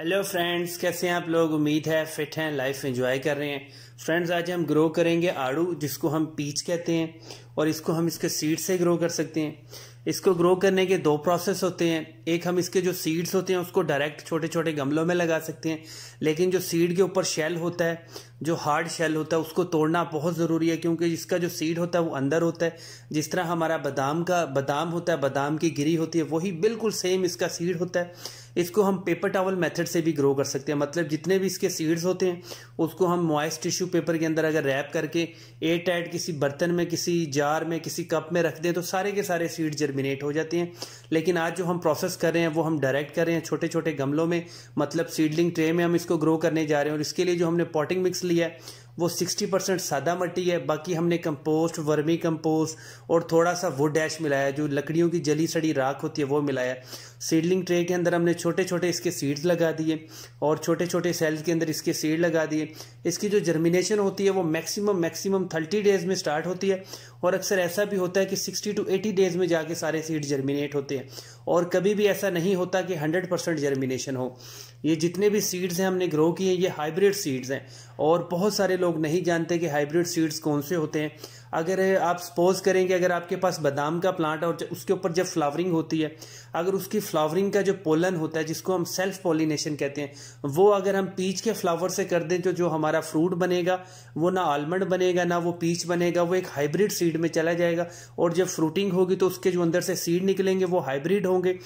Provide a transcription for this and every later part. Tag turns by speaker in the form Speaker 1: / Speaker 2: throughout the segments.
Speaker 1: hello friends कैसे हैं आप लोग उम्मीद है फिट हैं लाइफ एंजॉय कर रहे हैं फ्रेंड्स आज हम ग्रो करेंगे आड़ू जिसको हम पीच कहते हैं और इसको हम इसके सीड से ग्रो कर सकते हैं इसको ग्रो करने के दो प्रोसेस होते हैं एक हम इसके जो सीड्स होते हैं उसको डायरेक्ट छोटे छोटे गमलों में लगा सकते हैं लेकिन जो सीड के ऊपर शेल होता है जो हार्ड शेल होता है उसको तोड़ना बहुत ज़रूरी है क्योंकि इसका जो सीड होता है वो अंदर होता है जिस तरह हमारा बादाम का बादाम होता है बादाम की गिरी होती है वही बिल्कुल सेम इसका सीड होता है इसको हम पेपर टावल मेथड से भी ग्रो कर सकते हैं मतलब जितने भी इसके सीड्स होते हैं उसको हम मॉइस्ट टिश्यू पेपर के अंदर अगर रैप करके एयर टाइट किसी बर्तन में किसी जार में किसी कप में रख दें तो सारे के सारे सीड जर्मिनेट हो जाते हैं लेकिन आज जो हम प्रोसेस कर रहे हैं वो हम डायरेक्ट कर रहे हैं छोटे छोटे गमलों में मतलब सीडलिंग ट्रे में हम इसको ग्रो करने जा रहे हैं और इसके लिए जो हमने पॉटिंग मिक्स लिया है वो 60 परसेंट सादा मट्टी है बाकी हमने कंपोस्ट वर्मी कंपोस्ट और थोड़ा सा वुड डैश मिलाया जो लकड़ियों की जली सड़ी राख होती है वो मिलाया सीडलिंग ट्रे के अंदर हमने छोटे छोटे इसके सीड्स लगा दिए और छोटे छोटे सेल्स के अंदर इसके सीड लगा दिए इसकी जो जर्मिनेशन होती है वो मैक्सिमम मैक्सिमम थर्टी डेज़ में स्टार्ट होती है और अक्सर ऐसा भी होता है कि सिक्सटी टू एटी डेज़ में जाके सारे सीड जर्मिनेट होते हैं और कभी भी ऐसा नहीं होता कि 100 परसेंट जर्मिनेशन हो ये जितने भी सीड्स हैं हमने ग्रो किए ये हाइब्रिड सीड्स हैं और बहुत सारे लोग नहीं जानते कि हाइब्रिड सीड्स कौन से होते हैं अगर आप सपोज करें कि अगर आपके पास बादाम का प्लांट है और उसके ऊपर जब फ्लावरिंग होती है अगर उसकी फ्लावरिंग का जो पोलन होता है जिसको हम सेल्फ पोलिनेशन कहते हैं वो अगर हम पीच के फ्लावर से कर दें तो जो हमारा फ्रूट बनेगा वो ना आलमंड बनेगा ना वो पीच बनेगा वो एक हाइब्रिड सीड में चला जाएगा और जब फ्रूटिंग होगी तो उसके जो अंदर से सीड निकलेंगे वो हाइब्रिड होंगे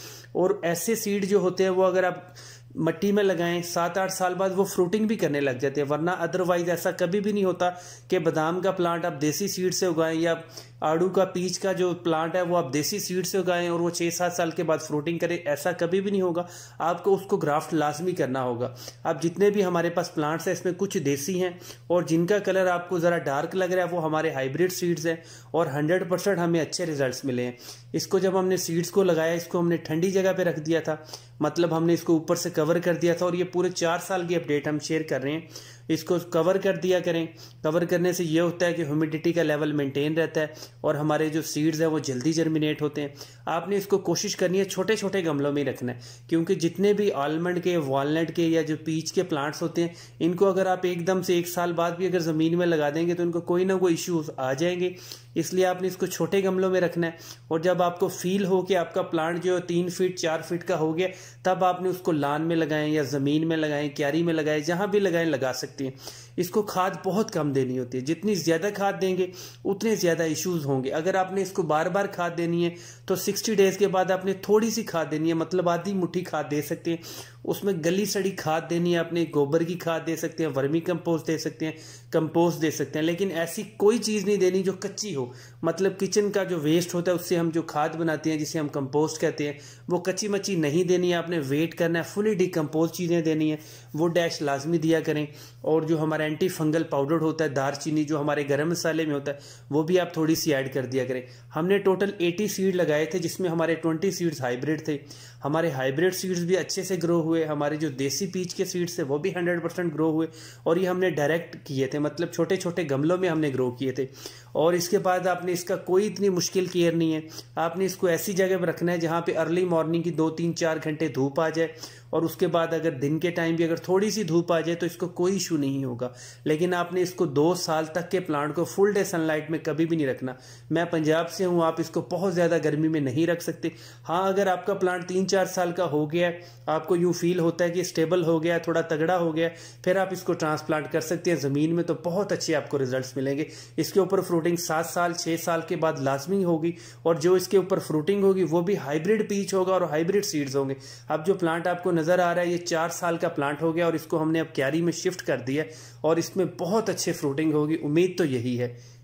Speaker 1: और ऐसे सीड जो होते हैं वो अगर आप मट्टी में लगाएं सात आठ साल बाद वो फ्रूटिंग भी करने लग जाते हैं वरना अदरवाइज ऐसा कभी भी नहीं होता कि बादाम का प्लांट आप देसी सीड से उगाएं या आड़ू का पीच का जो प्लांट है वो आप देसी सीड से उगाएं और वो छः सात साल के बाद फ्रूटिंग करें ऐसा कभी भी नहीं होगा आपको उसको ग्राफ्ट लाजमी करना होगा अब जितने भी हमारे पास प्लांट्स हैं इसमें कुछ देसी हैं और जिनका कलर आपको ज़रा डार्क लग रहा है वो हमारे हाइब्रिड सीड्स हैं और हंड्रेड परसेंट हमें अच्छे रिजल्ट मिले हैं इसको जब हमने सीड्स को लगाया इसको हमने ठंडी जगह पर रख दिया था मतलब हमने इसको ऊपर से कवर कर दिया था और ये पूरे चार साल की अपडेट हम शेयर कर रहे हैं इसको कवर कर दिया करें कवर करने से ये होता है कि ह्यूमिडिटी का लेवल मेंटेन रहता है और हमारे जो सीड्स हैं वो जल्दी जर्मिनेट होते हैं आपने इसको कोशिश करनी है छोटे छोटे गमलों में रखना है क्योंकि जितने भी आलमंड के वॉलट के या जो पीच के प्लांट्स होते हैं इनको अगर आप एकदम से एक साल बाद भी अगर ज़मीन में लगा देंगे तो इनको कोई ना कोई इश्यूज आ जाएंगे इसलिए आपने इसको छोटे गमलों में रखना है और जब आपको फील हो कि आपका प्लांट जो है तीन फीट चार फीट का हो गया तब आपने उसको लान में लगाएं या ज़मीन में लगाएं क्यारी में लगाएं जहाँ भी लगाएं लगा सकते सकती हैं इसको खाद बहुत कम देनी होती है जितनी ज़्यादा खाद देंगे उतने ज़्यादा इश्यूज होंगे अगर आपने इसको बार बार खाद देनी है तो सिक्सटी डेज़ के बाद आपने थोड़ी सी खाद देनी है मतलब आधी मुट्ठी खाद दे सकते हैं उसमें गली सड़ी खाद देनी है अपने गोबर की खाद दे सकते हैं वर्मी कंपोस्ट दे सकते हैं कंपोस्ट दे सकते हैं लेकिन ऐसी कोई चीज़ नहीं देनी जो कच्ची हो मतलब किचन का जो वेस्ट होता है उससे हम जो खाद बनाते हैं जिसे हम कंपोस्ट कहते हैं वो कच्ची मच्ची नहीं देनी है आपने वेट करना है फुली डिकम्पोज चीज़ें देनी है वो डैश लाजमी दिया करें और जो हमारा एंटी फंगल पाउडर होता है दार जो हमारे गर्म मसाले में होता है वो भी आप थोड़ी सी ऐड कर दिया करें हमने टोटल एटी सीड लगाए थे जिसमें हमारे ट्वेंटी सीड्स हाइब्रिड थे हमारे हाइब्रिड सीड्स भी अच्छे से ग्रो हुए हमारे जो देसी पीच के सीड्स थे वो भी हंड्रेड परसेंट ग्रो हुए और ये हमने डायरेक्ट किए थे मतलब छोटे छोटे गमलों में हमने ग्रो किए थे और इसके बाद आपने इसका कोई इतनी मुश्किल केयर नहीं है आपने इसको ऐसी जगह पर रखना है जहाँ पर अर्ली मॉर्निंग की दो तीन चार घंटे धूप आ जाए और उसके बाद अगर दिन के टाइम भी अगर थोड़ी सी धूप आ जाए तो इसको कोई इशू नहीं होगा लेकिन आपने इसको दो साल तक के प्लांट को फुल डे सनलाइट में कभी भी नहीं रखना मैं पंजाब से हूँ आप इसको बहुत ज़्यादा गर्मी में नहीं रख सकते हाँ अगर आपका प्लांट तीन चार साल का हो गया आपको यूँ फील होता है कि स्टेबल हो गया थोड़ा तगड़ा हो गया फिर आप इसको ट्रांसप्लांट कर सकते हैं ज़मीन में तो बहुत अच्छे आपको रिजल्ट मिलेंगे इसके ऊपर फ्रूटिंग सात साल छः साल के बाद लाजमी होगी और जो इसके ऊपर फ्रूटिंग होगी वो भी हाइब्रिड पीच होगा और हाइब्रिड सीड्स होंगे अब जो प्लांट आपको नज़र आ रहा है ये चार साल का प्लांट हो गया और इसको हमने अब क्यारी में शिफ्ट कर दिया और इसमें बहुत अच्छे फ्रूटिंग होगी उम्मीद तो यही है